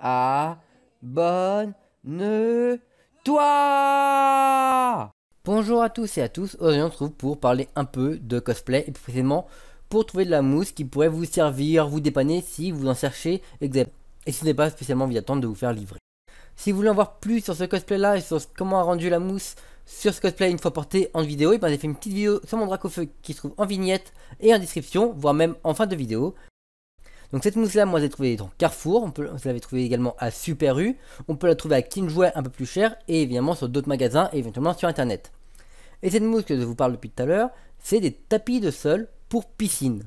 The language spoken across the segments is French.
Abonne-toi Bonjour à tous et à tous, aujourd'hui on se retrouve pour parler un peu de cosplay et précisément pour trouver de la mousse qui pourrait vous servir, vous dépanner si vous en cherchez et si ce n'est pas spécialement envie d'attendre de vous faire livrer. Si vous voulez en voir plus sur ce cosplay là et sur comment a rendu la mousse sur ce cosplay une fois porté en vidéo, et eh bien j'ai fait une petite vidéo sur mon drac au feu qui se trouve en vignette et en description, voire même en fin de vidéo. Donc cette mousse là, moi je l'ai trouvée dans Carrefour, on peut, l'avait trouvé également à Super U, on peut la trouver à Kinjouet un peu plus cher et évidemment sur d'autres magasins et éventuellement sur internet. Et cette mousse que je vous parle depuis tout à l'heure, c'est des tapis de sol pour piscine.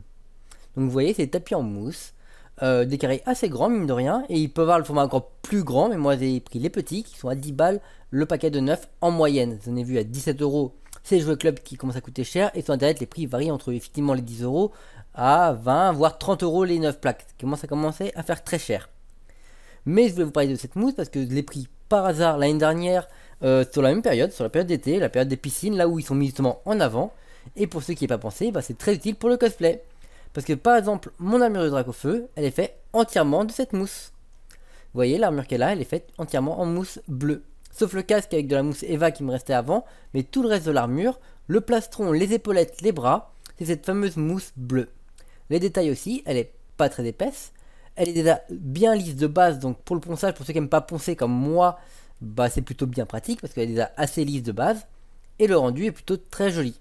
Donc vous voyez, c'est des tapis en mousse, euh, des carrés assez grands mine de rien, et ils peuvent avoir le format encore plus grand, mais moi j'ai pris les petits qui sont à 10 balles le paquet de 9 en moyenne. Vous en ai vu à 17 euros ces jouets club qui commencent à coûter cher, et sur internet les prix varient entre effectivement les 10 euros à 20, voire 30 euros les 9 plaques. Ça commence à commencer à faire très cher. Mais je voulais vous parler de cette mousse parce que je l'ai pris par hasard l'année dernière euh, sur la même période, sur la période d'été, la période des piscines, là où ils sont mis justement en avant. Et pour ceux qui n'y pas pensé, bah, c'est très utile pour le cosplay. Parce que par exemple, mon armure de drac feu, elle est faite entièrement de cette mousse. Vous voyez, l'armure qu'elle a, elle est faite entièrement en mousse bleue. Sauf le casque avec de la mousse Eva qui me restait avant, mais tout le reste de l'armure, le plastron, les épaulettes, les bras, c'est cette fameuse mousse bleue. Les détails aussi, elle est pas très épaisse. Elle est déjà bien lisse de base, donc pour le ponçage, pour ceux qui n'aiment pas poncer comme moi, bah c'est plutôt bien pratique parce qu'elle est déjà assez lisse de base. Et le rendu est plutôt très joli.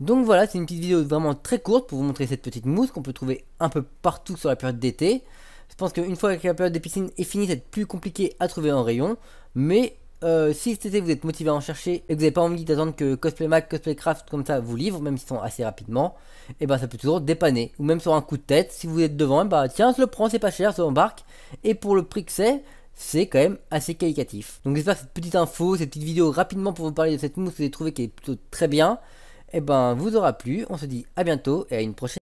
Donc voilà, c'est une petite vidéo vraiment très courte pour vous montrer cette petite mousse qu'on peut trouver un peu partout sur la période d'été. Je pense qu'une fois que la période des piscines est finie, c'est plus compliqué à trouver en rayon, mais euh, si cet été vous êtes motivé à en chercher et que vous n'avez pas envie d'attendre que Cosplay Mac, Cosplay Craft comme ça vous livre, même s'ils sont assez rapidement, et eh ben ça peut toujours dépanner. Ou même sur un coup de tête, si vous êtes devant, bah tiens, je le prends, c'est pas cher, ça embarque. Et pour le prix que c'est, c'est quand même assez qualitatif. Donc j'espère que cette petite info, cette petite vidéo rapidement pour vous parler de cette mousse que avez trouvé qui est plutôt très bien, et eh ben vous aura plu. On se dit à bientôt et à une prochaine.